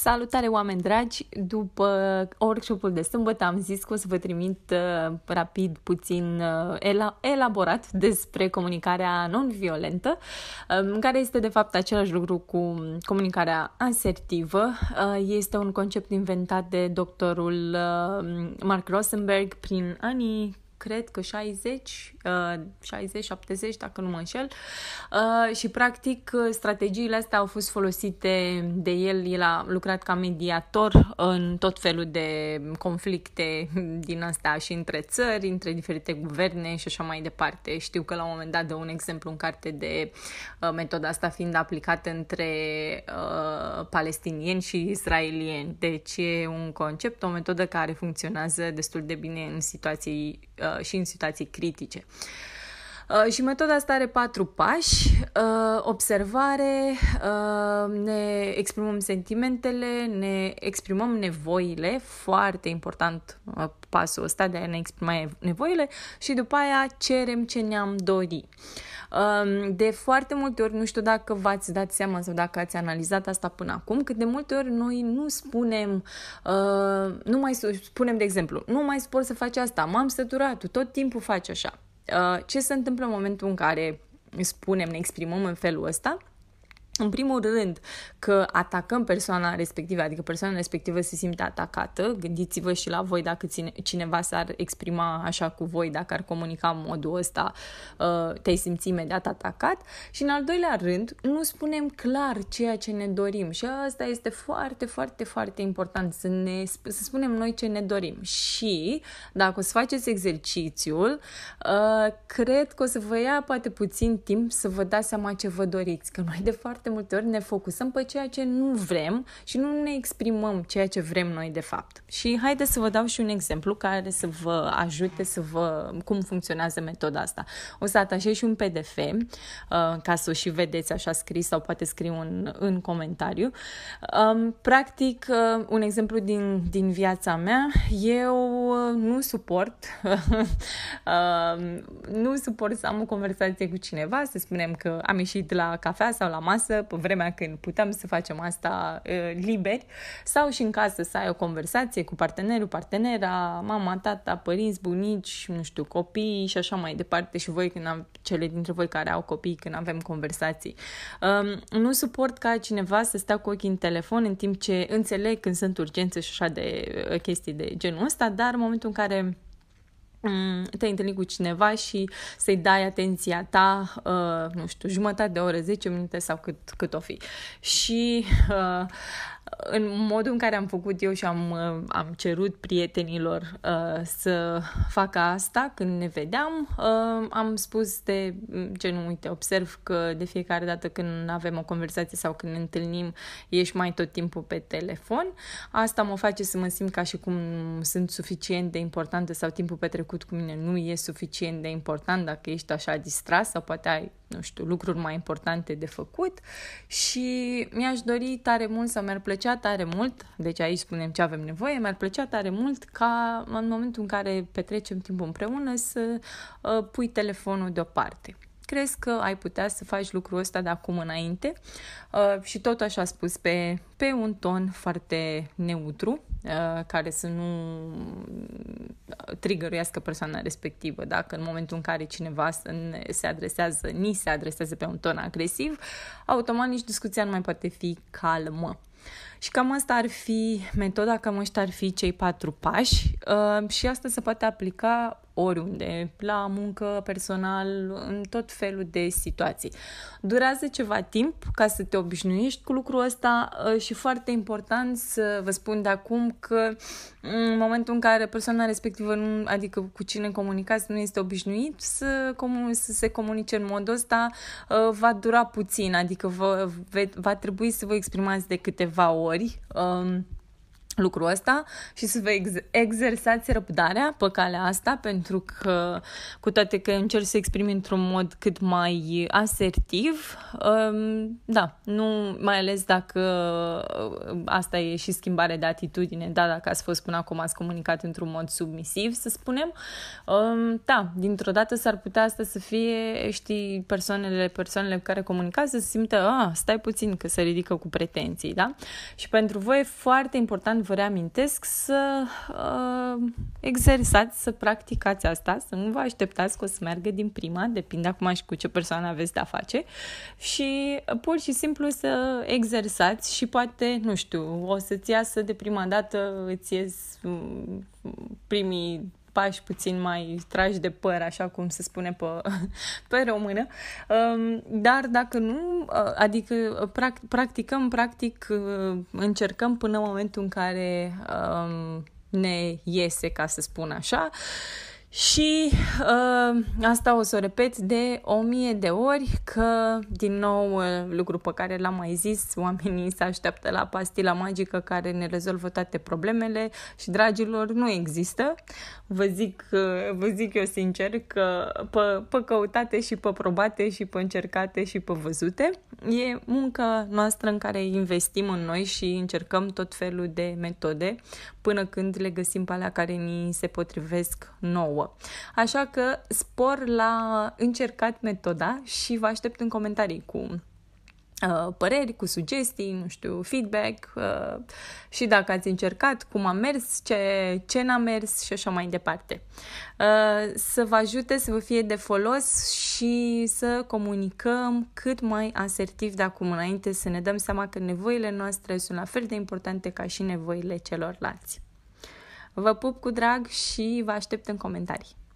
Salutare oameni dragi! După workshopul de sâmbătă am zis că o să vă trimit uh, rapid, puțin uh, elaborat despre comunicarea non-violentă, uh, care este de fapt același lucru cu comunicarea asertivă. Uh, este un concept inventat de doctorul uh, Mark Rosenberg prin anii cred că 60, 60-70, uh, dacă nu mă înșel. Uh, și, practic, strategiile astea au fost folosite de el. El a lucrat ca mediator în tot felul de conflicte din asta și între țări, între diferite guverne și așa mai departe. Știu că la un moment dat dă un exemplu în carte de uh, metoda asta fiind aplicată între palestinieni și israelieni. Deci e un concept, o metodă care funcționează destul de bine în situații uh, Uh, și în situații critice. Uh, și metoda asta are patru pași, uh, observare, uh, ne exprimăm sentimentele, ne exprimăm nevoile, foarte important pasul ăsta de a ne exprima nevoile și după aia cerem ce ne-am dorit. Um, de foarte multe ori, nu știu dacă v-ați dat seama sau dacă ați analizat asta până acum, cât de multe ori noi nu spunem, nu mai spunem, de exemplu, nu mai spor să faci asta, m-am săturat, tot timpul faci așa Uh, ce se întâmplă în momentul în care spunem, ne exprimăm în felul ăsta în primul rând că atacăm persoana respectivă, adică persoana respectivă se simte atacată, gândiți-vă și la voi dacă ține, cineva s-ar exprima așa cu voi, dacă ar comunica în modul ăsta, uh, te-ai simți imediat atacat. Și în al doilea rând, nu spunem clar ceea ce ne dorim și asta este foarte, foarte, foarte important, să, ne, să spunem noi ce ne dorim. Și dacă o să faceți exercițiul, uh, cred că o să vă ia poate puțin timp să vă dați seama ce vă doriți, că noi de foarte foarte multe ori ne focusăm pe ceea ce nu vrem și nu ne exprimăm ceea ce vrem noi de fapt. Și haideți să vă dau și un exemplu care să vă ajute să vă cum funcționează metoda asta. O să atașez și un PDF uh, ca să o și vedeți așa scris sau poate scriu în, în comentariu. Um, practic, uh, un exemplu din, din viața mea, eu uh, nu suport um, nu suport să am o conversație cu cineva, să spunem că am ieșit la cafea sau la masă pe vremea când puteam să facem asta uh, liberi, sau și în casă să ai o conversație cu partenerul, partenera, mama, tata, părinți, bunici, nu știu, copii și așa mai departe și voi când am, cele dintre voi care au copii, când avem conversații. Um, nu suport ca cineva să stea cu ochii în telefon în timp ce înțeleg când sunt urgențe și așa de uh, chestii de genul ăsta, dar în momentul în care Mm, te-ai întâlnit cu cineva și să-i dai atenția ta, uh, nu știu, jumătate de oră, 10 minute sau cât, cât o fi. Și uh, în modul în care am făcut eu și am, uh, am cerut prietenilor uh, să facă asta când ne vedeam, uh, am spus de mm, ce nu uite, observ că de fiecare dată când avem o conversație sau când ne întâlnim, ești mai tot timpul pe telefon. Asta mă face să mă simt ca și cum sunt suficient de importantă sau timpul petrecut cu mine nu e suficient de important dacă ești așa distras sau poate ai nu știu, lucruri mai importante de făcut și mi-aș dori tare mult să mi-ar plăcea tare mult, deci aici spunem ce avem nevoie, mi-ar plăcea tare mult ca în momentul în care petrecem timp împreună să uh, pui telefonul deoparte crezi că ai putea să faci lucrul ăsta de acum înainte? Uh, și tot așa spus, pe, pe un ton foarte neutru, uh, care să nu uh, trigăruiască persoana respectivă. Dacă în momentul în care cineva se adresează, ni se adresează pe un ton agresiv, automat nici discuția nu mai poate fi calmă. Și cam asta ar fi metoda, cam ăștia ar fi cei patru pași uh, și asta se poate aplica oriunde, la muncă, personal, în tot felul de situații. Durează ceva timp ca să te obișnuiești cu lucrul ăsta ă, și foarte important să vă spun de acum că în momentul în care persoana respectivă, nu, adică cu cine comunicați, nu este obișnuit să, comun- să se comunice în modul ăsta, ă, va dura puțin, adică vă, va trebui să vă exprimați de câteva ori Um, lucrul ăsta și să vă ex- exersați răbdarea pe calea asta, pentru că, cu toate că încerc să exprim într-un mod cât mai asertiv, um, da, nu, mai ales dacă uh, asta e și schimbare de atitudine, da, dacă ați fost până acum, ați comunicat într-un mod submisiv, să spunem, um, da, dintr-o dată s-ar putea asta să fie, știi, persoanele, persoanele cu care comunicați să se simtă, a, ah, stai puțin că se ridică cu pretenții, da? Și pentru voi e foarte important vă reamintesc să uh, exersați, să practicați asta, să nu vă așteptați că o să meargă din prima, depinde acum și cu ce persoană aveți de-a face și uh, pur și simplu să exersați și poate, nu știu, o să-ți iasă de prima dată, îți ies mm, primii pași puțin mai tragi de păr, așa cum se spune pe, pe română. Um, dar dacă nu, uh, adică uh, practicăm, practic uh, încercăm până în momentul în care um, ne iese, ca să spun așa. Și uh, asta o să o repet de o mie de ori, că, din nou, uh, lucru pe care l-am mai zis, oamenii se așteaptă la pastila magică care ne rezolvă toate problemele și, dragilor, nu există. Vă zic, uh, vă zic eu sincer că pe, pe căutate și pe probate și pe încercate și pe văzute e munca noastră în care investim în noi și încercăm tot felul de metode până când le găsim pe alea care ni se potrivesc nouă nouă. Așa că spor la încercat metoda și vă aștept în comentarii cu uh, păreri, cu sugestii, nu știu, feedback uh, și dacă ați încercat, cum a mers, ce, ce n-a mers și așa mai departe. Uh, să vă ajute să vă fie de folos și să comunicăm cât mai asertiv de acum înainte, să ne dăm seama că nevoile noastre sunt la fel de importante ca și nevoile celorlalți. Vă pup cu drag și vă aștept în comentarii.